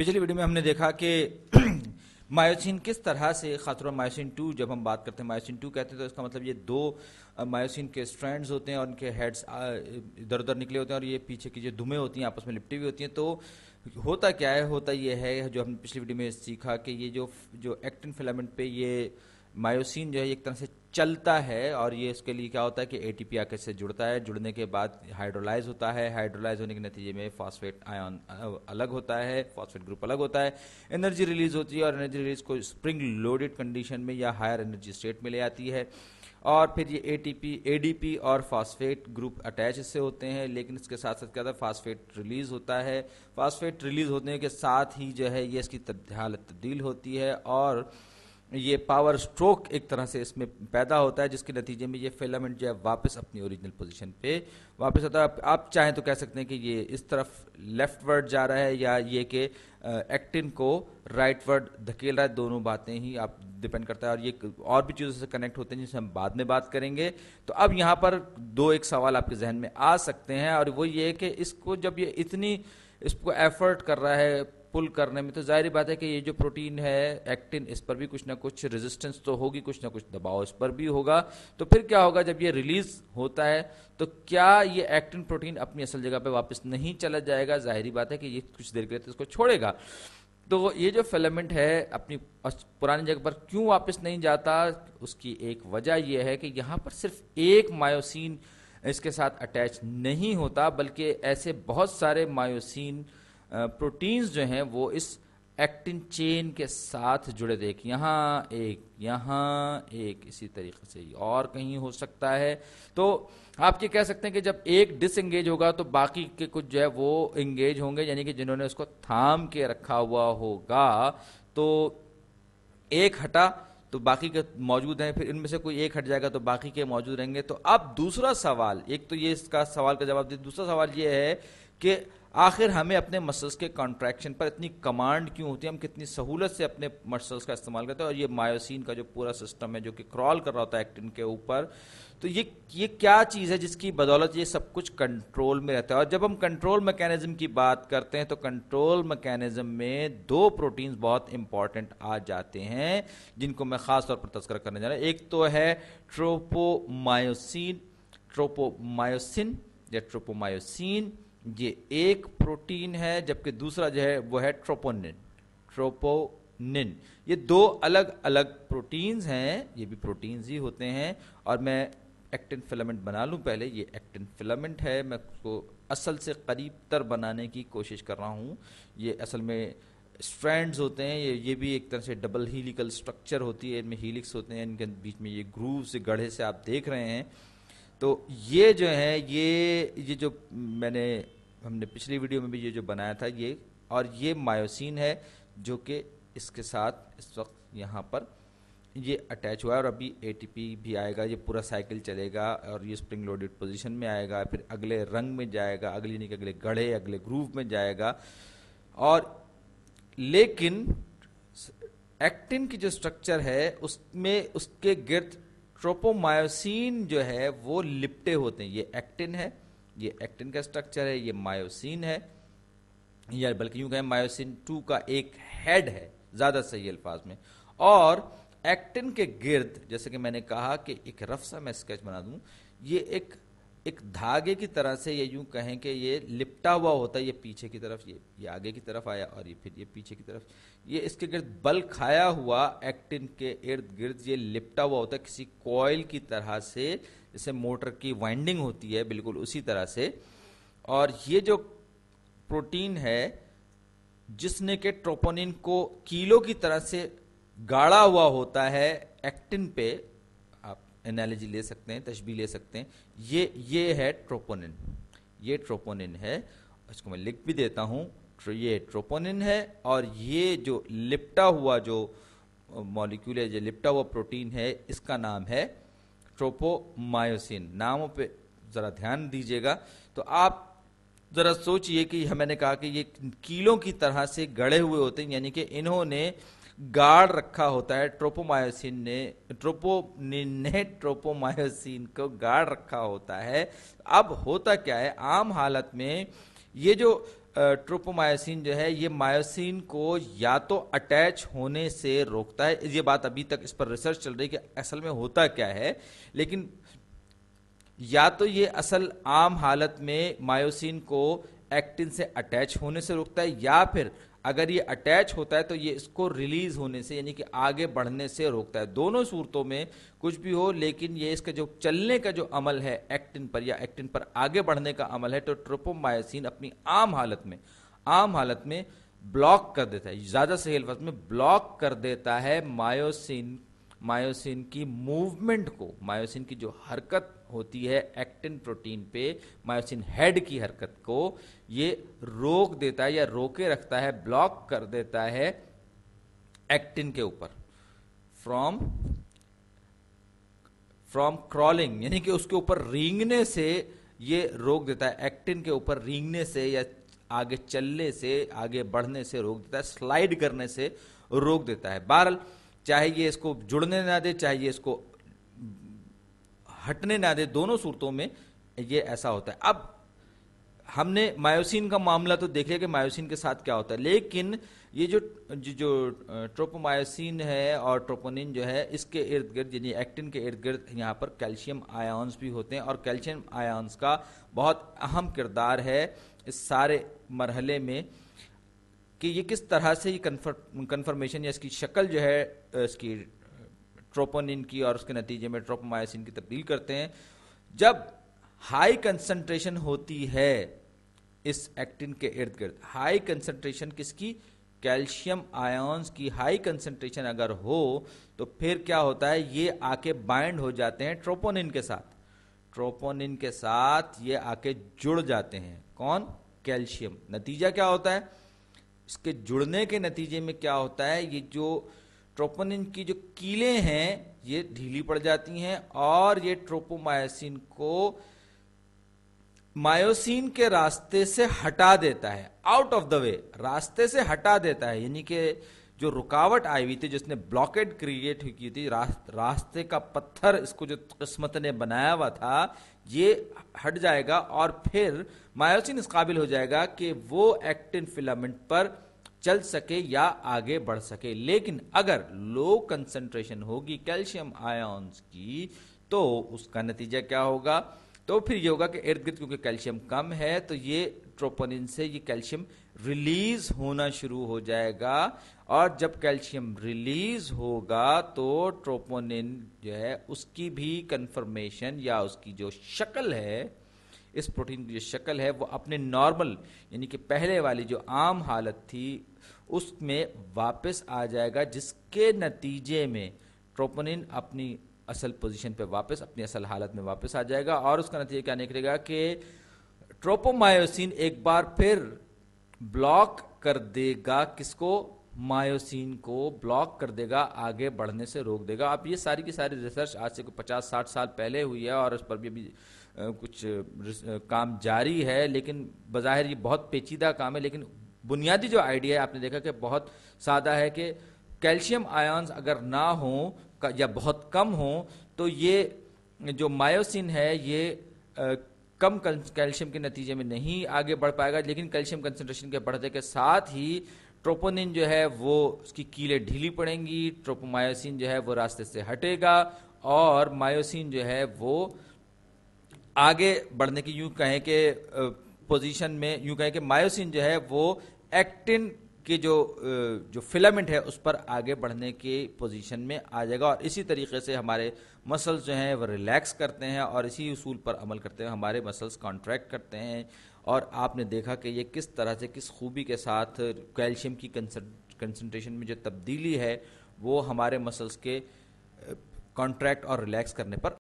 पिछली वीडियो में हमने देखा कि मायोसिन किस तरह से खासतौर मायोसिन टू जब हम बात करते हैं मायोसिन टू कहते हैं तो इसका मतलब ये दो मायोसिन के स्ट्रैंड्स होते हैं और उनके हेड्स इधर उधर निकले होते हैं और ये पीछे की जो धुमे होती हैं आपस में लिपटी हुई होती हैं तो होता क्या है होता ये है जो हमने पिछली वीडियो में सीखा कि ये जो जो एक्टिन फिलामेंट पे ये मायोसिन जो है एक तरह से चलता है और ये इसके लिए क्या होता है कि एटीपी आके से जुड़ता है जुड़ने के बाद हाइड्रोलाइज होता है हाइड्रोलाइज होने के नतीजे में फॉस्फेट आयन अलग होता है फॉस्फेट ग्रुप अलग होता है एनर्जी रिलीज होती है और एनर्जी रिलीज को स्प्रिंग लोडेड कंडीशन में या हायर एनर्जी स्टेट में ले आती है और फिर ये डी पी और फास्फेट ग्रुप अटैच इससे होते हैं लेकिन इसके साथ साथ क्या होता है फास्फेट रिलीज होता है फास्फेट रिलीज होने के साथ ही जो है ये इसकी हालत तब्दील होती है और ये पावर स्ट्रोक एक तरह से इसमें पैदा होता है जिसके नतीजे में ये फिलामेंट जो है वापस अपनी ओरिजिनल पोजीशन पे वापस आता है आप, आप चाहें तो कह सकते हैं कि ये इस तरफ लेफ्ट वर्ड जा रहा है या ये कि एक्टिन को राइट वर्ड धकेल रहा है दोनों बातें ही आप डिपेंड करता है और ये और भी चीज़ों से कनेक्ट होते हैं जिससे हम बाद में बात करेंगे तो अब यहाँ पर दो एक सवाल आपके जहन में आ सकते हैं और वो ये कि इसको जब ये इतनी इसको एफर्ट कर रहा है पुल करने में तो जाहिर बात है कि ये जो प्रोटीन है एक्टिन इस पर भी कुछ ना कुछ रेजिस्टेंस तो होगी कुछ ना कुछ दबाव इस पर भी होगा तो फिर क्या होगा जब ये रिलीज होता है तो क्या ये एक्टिन प्रोटीन अपनी असल जगह पे वापस नहीं चला जाएगा जाहिर बात है कि ये कुछ देर के लिए तो इसको छोड़ेगा तो ये जो फिलामेंट है अपनी पुरानी जगह पर क्यों वापस नहीं जाता उसकी एक वजह यह है कि यहाँ पर सिर्फ एक मायोसिन इसके साथ अटैच नहीं होता बल्कि ऐसे बहुत सारे मायोसिन प्रोटीन्स जो हैं वो इस एक्टिन चेन के साथ जुड़े देख यहाँ एक यहाँ एक इसी तरीके से और कहीं हो सकता है तो आप ये कह सकते हैं कि जब एक डिसंगेज होगा तो बाकी के कुछ जो है वो इंगेज होंगे यानी कि जिन्होंने उसको थाम के रखा हुआ होगा तो एक हटा तो बाकी के मौजूद हैं फिर इनमें से कोई एक हट जाएगा तो बाकी के मौजूद रहेंगे तो अब दूसरा सवाल एक तो ये इसका सवाल का जवाब दे दूसरा सवाल ये है कि आखिर हमें अपने मसल्स के कॉन्ट्रैक्शन पर इतनी कमांड क्यों होती है हम कितनी सहूलत से अपने मसल्स का इस्तेमाल करते हैं और ये मायोसिन का जो पूरा सिस्टम है जो कि क्रॉल कर रहा होता है एक्टिन के ऊपर तो ये ये क्या चीज़ है जिसकी बदौलत ये सब कुछ कंट्रोल में रहता है और जब हम कंट्रोल मैकेनिज्म की बात करते हैं तो कंट्रोल मैकेनिज्म में दो प्रोटीन्स बहुत इंपॉर्टेंट आ जाते हैं जिनको मैं ख़ास तौर पर तस्कर करने जा रहा हूँ एक तो है ट्रोपोमायोसिन ट्रोपोमायोसिन या ट्रोपोमायोसिन ये एक प्रोटीन है जबकि दूसरा जो है वो है ट्रोपोनिन ट्रोपोनिन ये दो अलग अलग प्रोटीन्स हैं ये भी प्रोटीन्स ही होते हैं और मैं एक्टिन फिलामेंट बना लूँ पहले ये एक्टिन फिलामेंट है मैं उसको असल से करीब तर बनाने की कोशिश कर रहा हूँ ये असल में स्ट्रैंड्स होते हैं ये ये भी एक तरह से डबल हीलिकल स्ट्रक्चर होती है इनमें हीलिक्स होते हैं इनके बीच में ये ग्रूव से गढ़े से आप देख रहे हैं तो ये जो है ये ये जो मैंने हमने पिछली वीडियो में भी ये जो बनाया था ये और ये मायोसिन है जो कि इसके साथ इस वक्त यहाँ पर ये अटैच हुआ है और अभी एटीपी भी आएगा ये पूरा साइकिल चलेगा और ये स्प्रिंग लोडेड पोजीशन में आएगा फिर अगले रंग में जाएगा अगले नहीं अगले गढ़े अगले ग्रूव में जाएगा और लेकिन एक्टिन की जो स्ट्रक्चर है उसमें उसके गिर्द ट्रोपोमायोसिन जो है वो लिपटे होते हैं ये एक्टिन है ये एक्टिन का स्ट्रक्चर है ये मायोसिन है या बल्कि यूं कहें मायोसिन टू का एक हेड है ज्यादा सही अल्फाज में और एक्टिन के गिर्द जैसे कि मैंने कहा कि एक रफ सा मैं स्केच बना दूं ये एक एक धागे की तरह से ये यूं कहें कि ये लिपटा हुआ होता है ये पीछे की तरफ ये ये आगे की तरफ आया और ये फिर ये पीछे की तरफ ये इसके गिर्द बल खाया हुआ एक्टिन के इर्द गिर्द ये लिपटा हुआ होता है किसी कॉयल की तरह से जैसे मोटर की वाइंडिंग होती है बिल्कुल उसी तरह से और ये जो प्रोटीन है जिसने के ट्रोपोनिन को कीलो की तरह से गाढ़ा हुआ होता है एक्टिन पे एनालॉजी ले सकते हैं तशबी ले सकते हैं ये ये है ट्रोपोनिन ये ट्रोपोनिन है इसको मैं लिख भी देता हूँ तो ये ट्रोपोनिन है और ये जो लिपटा हुआ जो मॉलिक्यूल है जो लिपटा हुआ प्रोटीन है इसका नाम है ट्रोपोमायोसिन नामों पे ज़रा ध्यान दीजिएगा तो आप ज़रा सोचिए कि मैंने कहा कि ये कीलों की तरह से गड़े हुए होते हैं यानी कि इन्होंने गाढ़ रखा होता है ट्रोपोमायोसिन ने ट्रोपोनिन ने ट्रोपोमायोसिन को गाढ़ रखा होता है अब होता क्या है आम हालत में ये जो ट्रोपोमायोसिन जो है ये मायोसिन को या तो अटैच होने से रोकता है ये बात अभी तक इस पर रिसर्च चल रही है कि असल में होता क्या है लेकिन या तो ये असल आम हालत में मायोसिन को एक्टिन से अटैच होने से रोकता है या फिर अगर ये अटैच होता है तो ये इसको रिलीज होने से यानी कि आगे बढ़ने से रोकता है दोनों सूरतों में कुछ भी हो लेकिन ये इसका जो चलने का जो अमल है एक्टिन पर या एक्टिन पर आगे बढ़ने का अमल है तो ट्रोपोमायोसिन अपनी आम हालत में आम हालत में ब्लॉक कर देता है ज्यादा सही लफ्ज में ब्लॉक कर देता है मायोसिन मायोसिन की मूवमेंट को मायोसिन की जो हरकत होती है एक्टिन प्रोटीन पे मायोसिन हेड की हरकत को ये रोक देता है या रोके रखता है ब्लॉक कर देता है एक्टिन के ऊपर फ्रॉम फ्रॉम क्रॉलिंग यानी कि उसके ऊपर रींगने से ये रोक देता है एक्टिन के ऊपर रींगने से या आगे चलने से आगे बढ़ने से रोक देता है स्लाइड करने से रोक देता है बहरल चाहे ये इसको जुड़ने ना दे चाहे ये इसको हटने ना दे दोनों सूरतों में ये ऐसा होता है अब हमने मायोसिन का मामला तो देख लिया कि मायोसिन के साथ क्या होता है लेकिन ये जो जो ट्रोपोमायोसिन है और ट्रोपोनिन जो है इसके इर्द गिर्द यानी एक्टिन के इर्द गिर्द यहाँ पर कैल्शियम आयन्स भी होते हैं और कैल्शियम आयन्स का बहुत अहम किरदार है इस सारे मरहले में कि ये किस तरह से ये कन्फर्मेशन या इसकी शक्ल जो है इसकी ट्रोपोनिन की और उसके नतीजे में ट्रोपोमायोसिन की तब्दील करते हैं जब हाई कंसंट्रेशन होती है इस एक्टिन के इर्द गिर्द हाई कंसंट्रेशन किसकी कैल्शियम आयन्स की हाई कंसंट्रेशन अगर हो तो फिर क्या होता है ये आके बाइंड हो जाते हैं ट्रोपोनिन के साथ ट्रोपोनिन के साथ ये आके जुड़ जाते हैं कौन कैल्शियम नतीजा क्या होता है इसके जुड़ने के नतीजे में क्या होता है ये जो ट्रोपोनिन की जो कीलें हैं ये ढीली पड़ जाती हैं और ये ट्रोपोमायोसिन को मायोसिन के रास्ते से हटा देता है आउट ऑफ द वे रास्ते से हटा देता है यानी कि जो रुकावट आई हुई थी जिसने ब्लॉकेट क्रिएट की थी रास्त, रास्ते का पत्थर इसको जो किस्मत ने बनाया हुआ था ये हट जाएगा और फिर मायोसिन इस काबिल हो जाएगा कि वो एक्टिन फिलामेंट पर चल सके या आगे बढ़ सके लेकिन अगर लो कंसंट्रेशन होगी कैल्शियम आयन्स की तो उसका नतीजा क्या होगा तो फिर ये होगा कि इर्द गिर्द क्योंकि कैल्शियम कम है तो ये ट्रोपोनिन से ये कैल्शियम रिलीज होना शुरू हो जाएगा और जब कैल्शियम रिलीज होगा तो ट्रोपोनिन जो है उसकी भी कन्फर्मेशन या उसकी जो शक्ल है इस प्रोटीन की जो शक्ल है वो अपने नॉर्मल यानी कि पहले वाली जो आम हालत थी उसमें वापस आ जाएगा जिसके नतीजे में ट्रोपोनिन अपनी असल पोजीशन पे वापस अपनी असल हालत में वापस आ जाएगा और उसका नतीजा क्या निकलेगा कि ट्रोपोमायोसिन एक बार फिर ब्लॉक कर देगा किसको मायोसिन को ब्लॉक कर देगा आगे बढ़ने से रोक देगा आप ये सारी की सारी रिसर्च आज से पचास साठ साल पहले हुई है और उस पर भी अभी कुछ काम जारी है लेकिन बाहर ये बहुत पेचीदा काम है लेकिन बुनियादी जो आइडिया है आपने देखा कि बहुत सादा है कि कैल्शियम आयन्स अगर ना हो या बहुत कम हो तो ये जो मायोसिन है ये कम कैल्शियम के नतीजे में नहीं आगे बढ़ पाएगा लेकिन कैल्शियम कंसनट्रेशन के बढ़ने के साथ ही ट्रोपोनिन जो है वो उसकी कीलें ढीली पड़ेंगी ट्रोपोमायोसिन जो है वो रास्ते से हटेगा और मायोसिन जो है वो आगे बढ़ने की यूं कहें कि पोजीशन में यूं कहें कि मायोसिन जो है वो एक्टिन कि जो जो फिलामेंट है उस पर आगे बढ़ने की पोजीशन में आ जाएगा और इसी तरीके से हमारे मसल्स जो हैं वो रिलैक्स करते हैं और इसी उसूल पर अमल करते हैं हमारे मसल्स कॉन्ट्रैक्ट करते हैं और आपने देखा कि ये किस तरह से किस खूबी के साथ कैल्शियम की कंसनट्रेशन में जो तब्दीली है वो हमारे मसल्स के कॉन्ट्रैक्ट और रिलैक्स करने पर